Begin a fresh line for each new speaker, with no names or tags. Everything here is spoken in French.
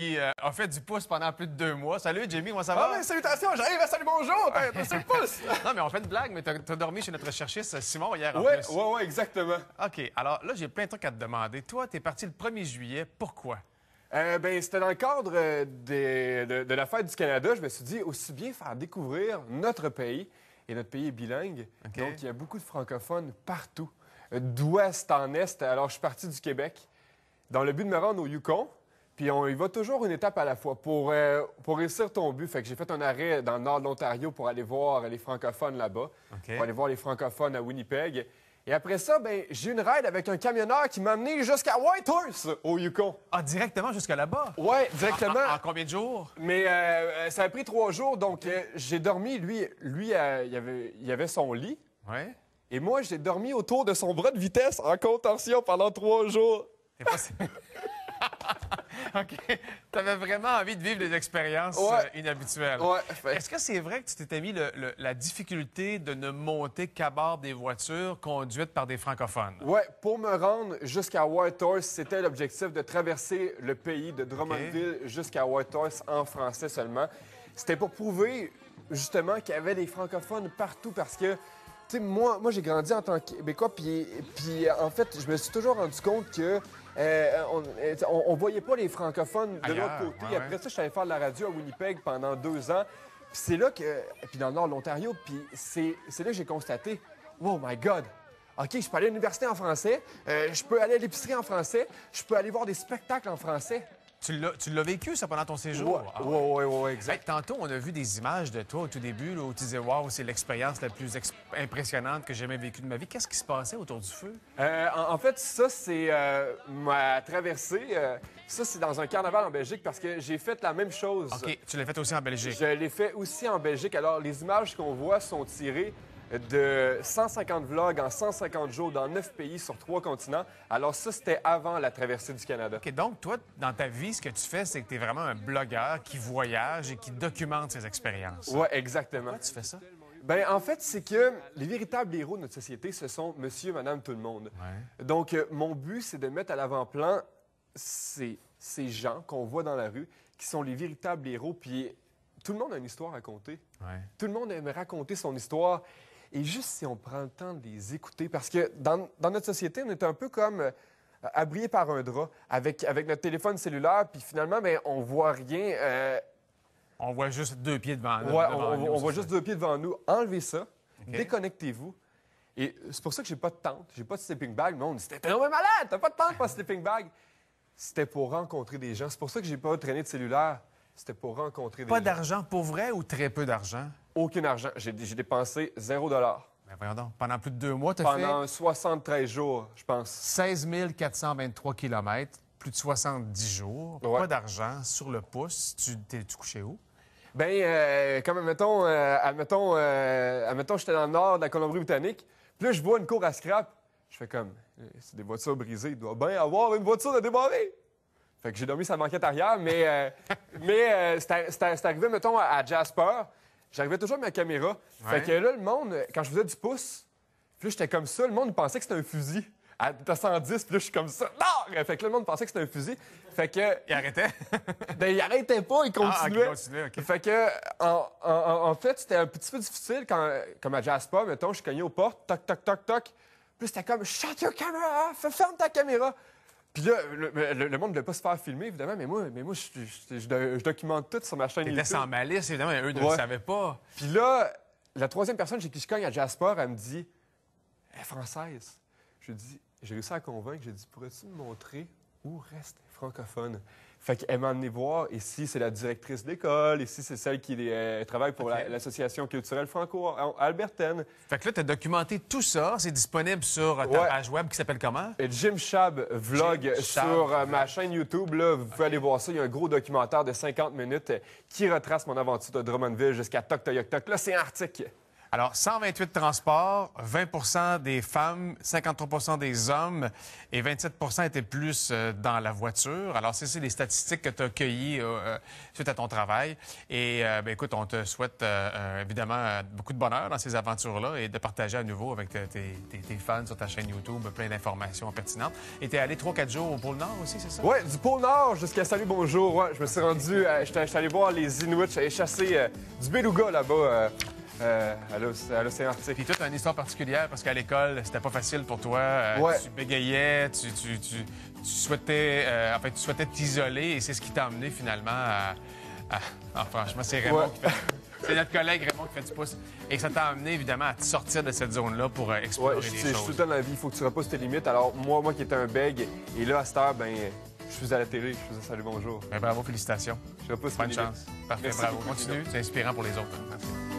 qui euh, a fait du pouce pendant plus de deux mois. Salut, Jamie, comment ça va? Ah, mais salutations,
j'arrive à ben, salut, bonjour, le
pouce! non, mais on fait une blague, mais t'as dormi chez notre chercheur Simon hier Oui, oui, exactement. OK, alors là, j'ai plein de trucs à te demander. Toi, tu es parti le 1er juillet, pourquoi?
Euh, ben, c'était dans le cadre euh, de, l'affaire la du Canada. Je me suis dit aussi bien faire découvrir notre pays. Et notre pays est bilingue. Donc, il y a beaucoup de francophones partout, euh, d'ouest en est. Alors, je suis parti du Québec dans le but de me rendre au Yukon. Puis on y va toujours une étape à la fois. Pour, euh, pour réussir ton but, fait que j'ai fait un arrêt dans le nord de l'Ontario pour aller voir les francophones là-bas, pour aller voir les francophones à Winnipeg. Et après ça, ben, j'ai une ride avec un camionneur qui m'a amené jusqu'à Whitehorse, au Yukon. Ah, directement jusqu'à là-bas? Oui, directement. En, combien de jours? Mais euh, euh, ça a pris trois jours, donc j'ai dormi. Lui, lui il, avait, avait son lit. Et moi, j'ai dormi autour de son bras de vitesse en contorsion pendant trois jours.
OK. Tu avais vraiment envie de vivre des expériences euh, inhabituelles. Est-ce que c'est vrai que tu t'étais mis la difficulté de ne monter qu'à bord des voitures conduites par des francophones?
Oui, pour me rendre jusqu'à Whitehorse, c'était l'objectif de traverser le pays de Drummondville jusqu'à Whitehorse en français seulement. C'était pour prouver justement qu'il y avait des francophones partout parce que moi, moi j'ai grandi en tant que Québécois, puis, euh, en fait, je me suis toujours rendu compte que euh, euh, on, voyait pas les francophones de l'autre côté. Après ça, je savais faire de la radio à Winnipeg pendant deux ans. Puis c'est là que, puis dans le nord de l'Ontario, puis c'est, là que j'ai constaté, oh my God, OK, je peux aller à l'université en français, je peux aller à l'épicerie en français, je peux aller voir des spectacles en français. Tu
l'as vécu, ça, pendant ton séjour? Oui, oui, oui, exact. tantôt, on a vu des images de toi au tout début, où tu disais, waouh, c'est l'expérience la plus impressionnante que j'ai jamais vécue de ma vie. Qu'est-ce qui se passait autour du feu?
Euh, en, fait, ça, c'est euh, ma traversée. Euh, ça, c'est dans un carnaval en Belgique parce que j'ai fait la même chose. OK,
tu l'as fait aussi en Belgique.
Je l'ai fait aussi en Belgique. Alors, les images qu'on voit sont tirées de 150 vlogs en 150 jours dans 9 pays sur 3 continents. Alors ça, c'était avant la traversée du Canada. OK, donc toi, dans ta vie, ce que tu
fais, c'est que tu es vraiment un blogueur qui voyage
et qui documente ses expériences. Oui, exactement. Pourquoi tu fais ça? Ben, en fait, c'est que les véritables héros de notre société, ce sont monsieur, madame, tout le monde. Donc, euh, mon but, c'est de mettre à l'avant-plan ces, ces gens qu'on voit dans la rue qui sont les véritables héros. Puis, tout le monde a une histoire à raconter. Tout le monde aime raconter son histoire. Et juste si on prend le temps de les écouter, parce que dans, notre société, on est un peu comme abrié euh, par un drap avec, notre téléphone cellulaire, puis finalement, ben, on voit rien. Euh, on voit juste deux pieds devant, nous. on, on voit juste deux pieds devant nous. Enlevez ça, déconnectez-vous. Et c'est pour ça que j'ai pas de tente, j'ai pas de sleeping bag. Mais on dit, t'es malade, t'as pas de tente, pas de sleeping bag. C'était pour rencontrer des gens. C'est pour ça que j'ai pas traîné de cellulaire. C'était pour rencontrer des gens. Pas
d'argent, pour vrai ou très peu d'argent?
Aucun argent. J'ai dépensé 0 Mais ben, voyons donc. Pendant plus de deux mois, tu as Pendant 73 jours, je pense.
16 423 kilomètres, plus de 70 jours, pas d'argent, sur le pouce. Tu t'es couché où?
Bien, euh, comme, mettons, euh, euh, admettons, j'étais dans le nord de la Colombie-Britannique, Plus je vois une cour à scrap. Je fais comme, c'est des voitures brisées, il doit bien avoir une voiture de démarrer. Fait que j'ai dormi sa banquette arrière, mais, mais c'est arrivé, mettons, à Jasper. J'arrivais toujours à ma caméra. Fait que là, le monde, quand je faisais du pouce, puis j'étais comme ça, le monde pensait que c'était un fusil. À 110, puis là, je suis comme ça. Non! Fait que là, le monde pensait que c'était un fusil. Fait que. Il arrêtait? Ben, il arrêtait pas, il continuait. Ah, il continuait Fait que, en, en, en fait, c'était un petit peu difficile quand, comme à Jasper, mettons, je cognais aux portes, toc, toc, toc, toc. Puis c'était comme, shut your camera off, ferme ta caméra. Puis là, le, monde ne voulait pas se faire filmer, évidemment, mais moi, mais moi je, documente tout sur ma chaîne T'étais en malice, évidemment, eux ne le savaient pas. Puis là, la troisième personne j'ai qui se cogne à Jasper, elle me dit Elle est française. Je dis J'ai réussi à convaincre, j'ai dit Pourrais-tu me montrer où reste les francophones? Fait qu'elle m'a amené voir, ici, c'est la directrice d'école, ici, c'est celle qui euh, travaille pour l'Association culturelle franco-albertaine.
Fait que là, t'as documenté tout ça, c'est disponible sur ta page web qui
s'appelle comment? Jim Shab Vlog sur euh, ma chaîne YouTube, vous pouvez aller voir ça, il y a un gros documentaire de 50 minutes qui retrace mon aventure de Drummondville jusqu'à toc toc Là, c'est un article.
Alors, 128 transports, 20 des femmes, 53 des hommes et 27 étaient plus euh, dans la voiture. Alors, c'est les statistiques que tu as cueillies euh, euh, suite à ton travail. Et ben écoute, on te souhaite évidemment beaucoup de bonheur dans ces aventures-là et de partager à nouveau avec tes, fans sur ta chaîne YouTube plein d'informations pertinentes. Et tu es allé 3-4 jours au Pôle Nord aussi, c'est ça? Oui,
du Pôle Nord jusqu'à Salut Bonjour. je me suis rendu, je suis allé voir les Inuits, j'allais chasser du beluga là-bas euh, à l'océan Arctique.
Puis toute une histoire particulière parce qu'à l'école, c'était pas facile pour toi. Euh, tu bégayais, tu, tu, tu, souhaitais euh, en fait, tu souhaitais t'isoler et c'est ce qui t'a amené finalement à. Ah, franchement, c'est Raymond qui fait. C'est notre collègue Raymond qui fait du pouce. Et ça t'a amené évidemment à te sortir de cette zone-là pour euh, explorer choses. Je
tout la vie, il faut que tu repousses tes limites. Alors moi, moi qui étais un bègue, et là à cette heure, ben, je suis à la télé, je faisais salut bonjour. Ben,
bravo, félicitations. Je repousse Bonne chance. Parfait, bravo. Continue,
c'est inspirant pour les autres. Hein.